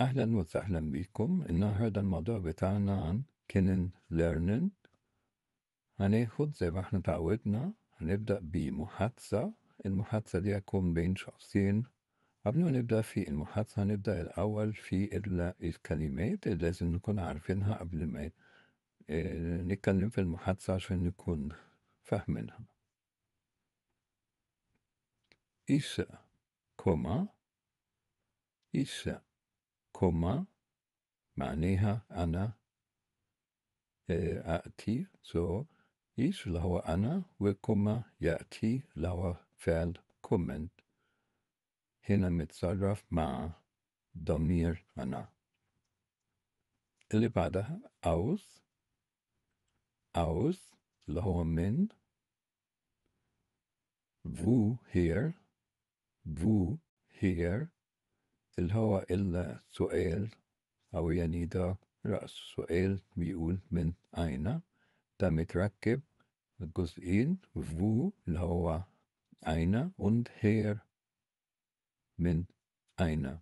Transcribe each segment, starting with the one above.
اهلا وسهلا بكم النهارده الموضوع بتاعنا عن كينن ليرنين هناخد زي ما احنا تعودنا هنبدا بمحادثه المحادثه دي هتكون بين شخصين قبل ما نبدا في المحادثه هنبدا الاول في الكلمات اللي لازم نكون عارفينها قبل ما آه، نتكلم في المحادثه عشان نكون فاهمينها إيش كوما إيش komma, maneha Anna, äh, Ati, so ich laue Anna, wir komma yati laue feld komment. Hina mit sarraf ma Domir, Anna. Elevada aus, aus, laue Min, vu her, vu here, الهواء إلا سؤال أو ينيدا رأس سؤال بيقول من أين ده متركب الجزئين فو اللي هو أين und هير من أين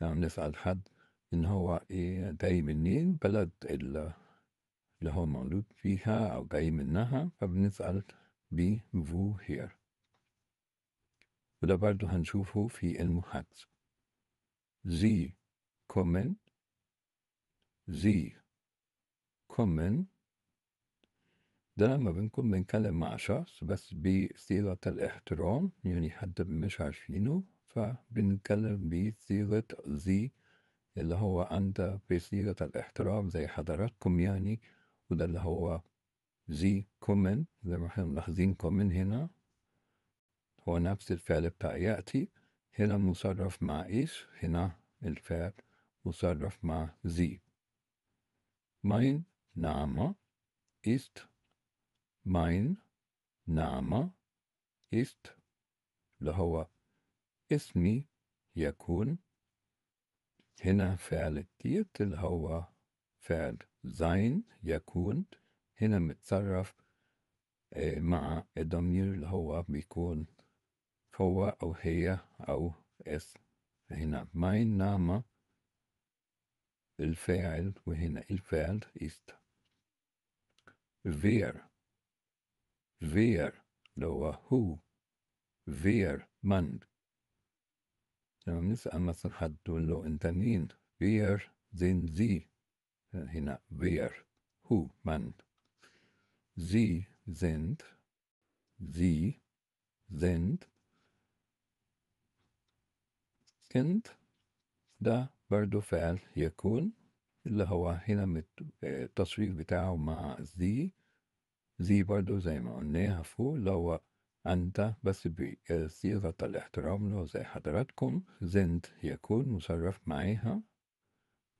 نعم نسأل حد إن هو إيه جاي منين بلد اللي هو مولود فيها أو جاي منها فبنسأل ب هير وده برضو هنشوفه في المحادثة Sie kommen. Sie kommen. ده ما بنكون بنكلم مع شخص بس بصيغة الاحترام يعني حد مش عارفينه فبنتكلم بصيغة زي اللي هو أنت بصيغة الاحترام زي حضراتكم يعني وده اللي هو زي كومن زي ما احنا ملاحظين كومن هنا هو نفس الفعل بتاع يأتي هنا مصرف مع إيش هنا الفعل مصرف مع زي ماين Name إيست ماين Name إيست اللي هو اسمي يكون هنا فعل تيت اللي هو فعل زين يكون هنا متصرف مع الضمير اللي هو بيكون kowa au hea au es hina mein Name Ilfeld, wohin Ilfeld ist wer wer Loa, who wer man تمام لسه أما حد له أنت مين wer sind Sie Hina, wer who man Sie sind Sie sind كنت ده برضو فعل يكون اللي هو هنا آه، التصريف بتاعه مع ذي ذي برضو زي ما قلناها فوق اللي هو أنت بس بصيغة آه، الاحترام له زي حضراتكم زند يكون مصرف معاها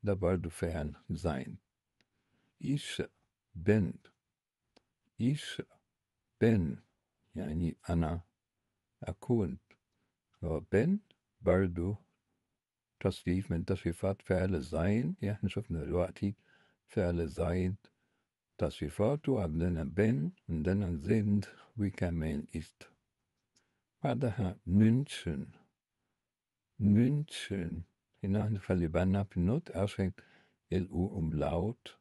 ده برضو فعل زين إيش بن إيش بن يعني أنا أكون هو bin برضو تصريف من تصريفات فعل زين يعني شفنا دلوقتي فعل زين تصريفاته عندنا بن عندنا sind وكمان ist بعدها München München هنا نخلي بالنا في النوت عشان الأو أملاوت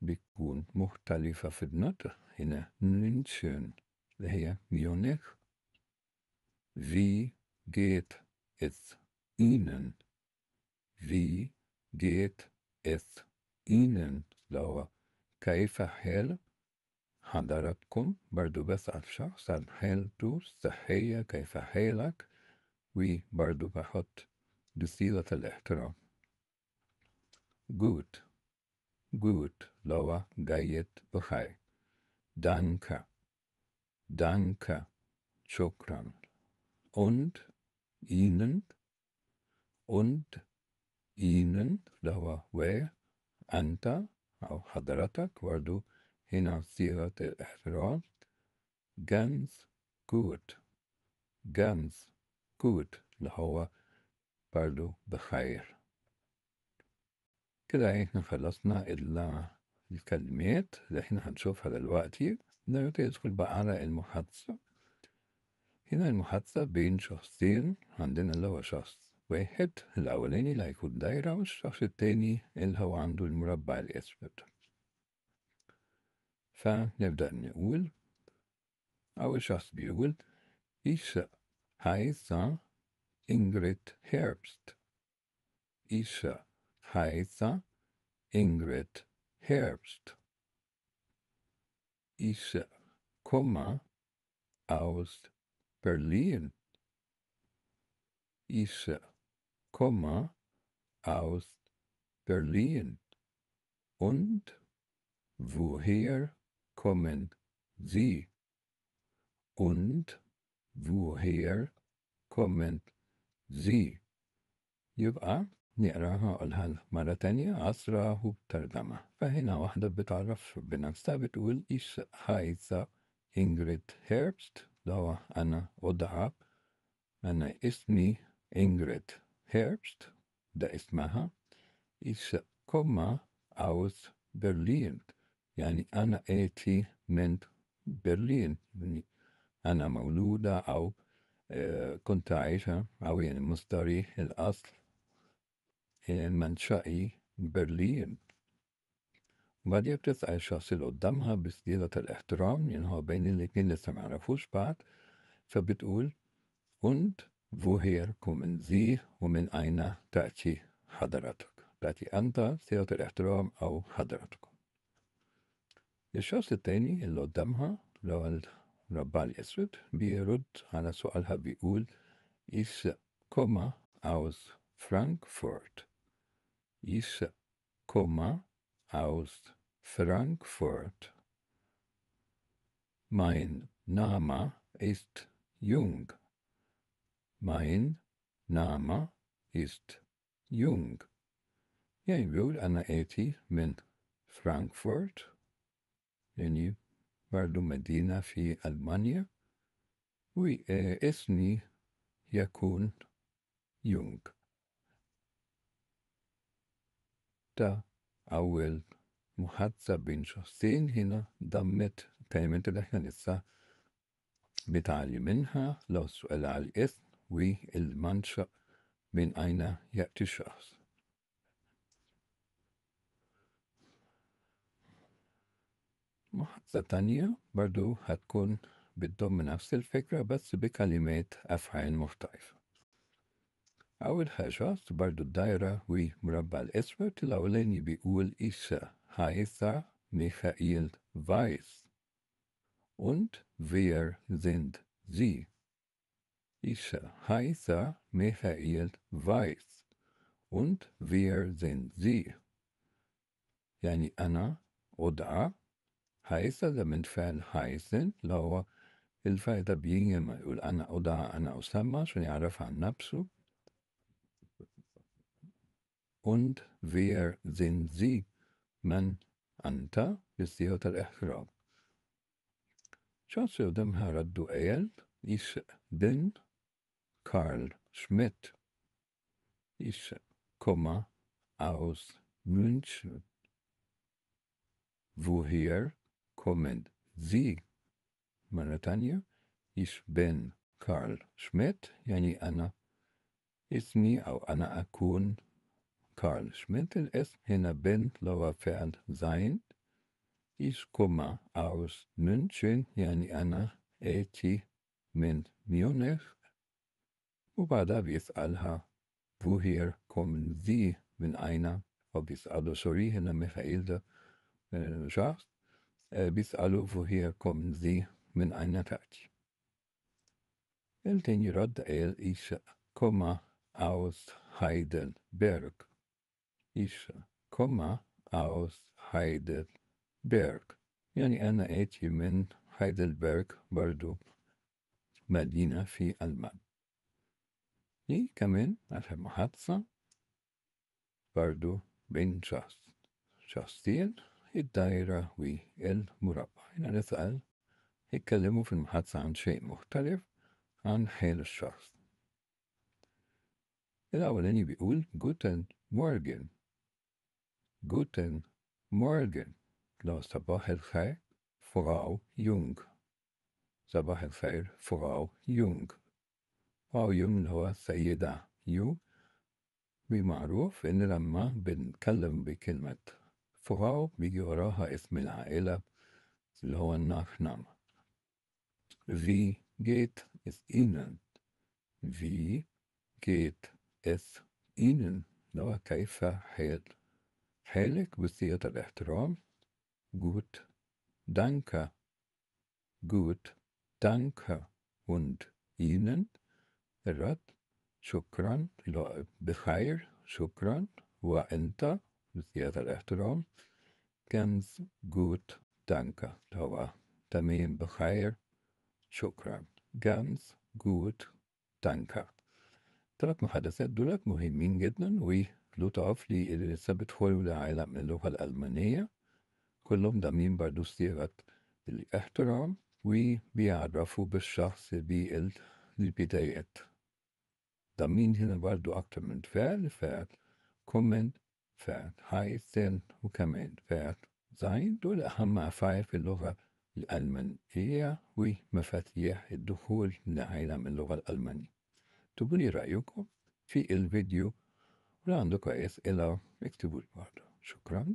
بتكون مختلفة في النطق هنا München اللي هي ميونخ في geht es Ihnen? Wie geht es Ihnen, Laura? كيف حال حضراتكم برضو بسأل شخص عن حالته الصحية كيف حالك وبرضو بحط بصيغة الاحترام gut gut Laura جيد بخير danke danke شكرا und ihnen und ihnen, ده هو و أنت أو حضرتك برضو هنا صيغة الإحترام ganz gut ganz gut اللي هو du بخير كده احنا خلصنا الكلمات اللي احنا هنشوفها دلوقتي نبدأ ندخل بقى على المحادثة هنا المحادثة بين شخصين عندنا اللي هو شخص واحد الأولاني اللي هيكون دايرة والشخص التاني اللي هو عنده المربع الأسود فنبدأ نقول أول شخص بيقول Ich heiße Ingrid Herbst. Ich heiße Ingrid Herbst. Ich komme aus Berlin Ich komme aus Berlin. Und woher kommen Sie? Und woher kommen Sie? يبقى نقراها قولها مرة تانية أسرع وبترجمة فهنا واحدة بتعرف بنفسها بتقول Ich heiße Ingrid Herbst dauer أنا وضع أنا اسمي إنغريد Herbst, ده اسمها إيش komme أوز برلين يعني أنا آتي من برلين يعني أنا مولودة أو آه، كنت عايشة أو يعني مصدري الأصل آه، منشأي برلين وبعديها بتسأل الشخص اللي قدامها بصيغة الاحترام لأن يعني هو بين الاتنين لسه ما يعرفوش بعض فبتقول und woher kommen Sie ومن أين تأتي حضرتك تأتي أنت صيغة الاحترام أو حضرتك الشخص التاني اللي قدامها اللي هو الربع الأسود بيرد على سؤالها بيقول ich كوما aus Frankfurt ich كوما aus Frankfurt. Mein Name ist Jung. Mein Name ist Jung. Ja, ich will bor Eti men Frankfurt. ich war du Medina fi Almania. Ui nie jakun Jung. Da أول محادثة بين شخصين هنا ضمت الكلمات اللي احنا لسه متعلمينها لو سؤال على الاسم والمنشأ من أين يأتي الشخص محادثة تانية برضو هتكون بتضم نفس الفكرة بس بكلمات أفعال مختلفة أول حاجة برضو الدايرة ومربع الأسود الأولاني بيقول إيشا heißer ميخائيل Weiß. Und wer sind Sie? Ich heiße ميخائيل Weiß. Und wer sind Sie? يعني أنا أدعى ده من فعل heißen اللي الفائدة الفاعل يقول أنا أدعى أنا أسمى عشان يعرف عن نفسه Und wer sind Sie? Men anta, die Hotel tal-iħtirab. ċansu dem ħaraddu Duell, ich bin Karl Schmidt, Ich komme aus München. Woher kommen Sie? Meine Tanja, ich bin Karl Schmidt, yani Anna, ist nie auch Anna Akun Karlsmitten es in Bentlauer Fern sein. Ich komme aus München, Janiana, Eti, Mint, Munich. Uba Davis Alha, woher kommen Sie, wenn einer, ob es sorry, in der Michael schafft, äh, bis alle, woher kommen Sie, wenn einer fertig. Eltern Radel, ich komme aus Heidelberg. إيش كوما aus هايدلبرغ يعني أنا آتي من هايدلبرغ برضو مدينة في ألمانيا دي كمان عشان محادثة برضو بين شخص شخصين الدائرة والمربع هنا نسأل يتكلموا في المحادثة عن شيء مختلف عن حال الشخص الأولاني بيقول جوتن مورجن Guten Morgen. Nou, صباح الخير, Frau Jung. صباح الخير, Frau Jung. Frau Jung هو السيدة يو. بمعروف إن لما بنتكلم بكلمة فراو بيجي وراها اسم العائلة اللي هو النافنام. في جيت إس Ihnen? في جيت إس Ihnen? اللي هو كيف حالك؟ Heilig betyder ett ord gut danke, gut danke und Ihnen, Rat, Shukran, Bechair, Shukran, wa enta betyder ett ord ganz gut danke, Tawa, Tamim Bechair, Shukran, ganz gut danke. طلب محادثات دولت مهمين جدا wie. لوتعوف لي اللي ثبت فورمولا عالم من اللغه الالمانيه كلهم ضامنين برضه صيغه الاحترام وبيعرفوا بالشخص بالبدايات ضامنين هنا برضه أكتر من فعل فعل كومن فعل هايتن وكمان فعل زين دول أهم أفعال في اللغة الألمانية ومفاتيح الدخول لعالم اللغة الألمانية تقولي رأيكم في الفيديو لا عنده كويس إلا اكتبوا لي برضه شكرا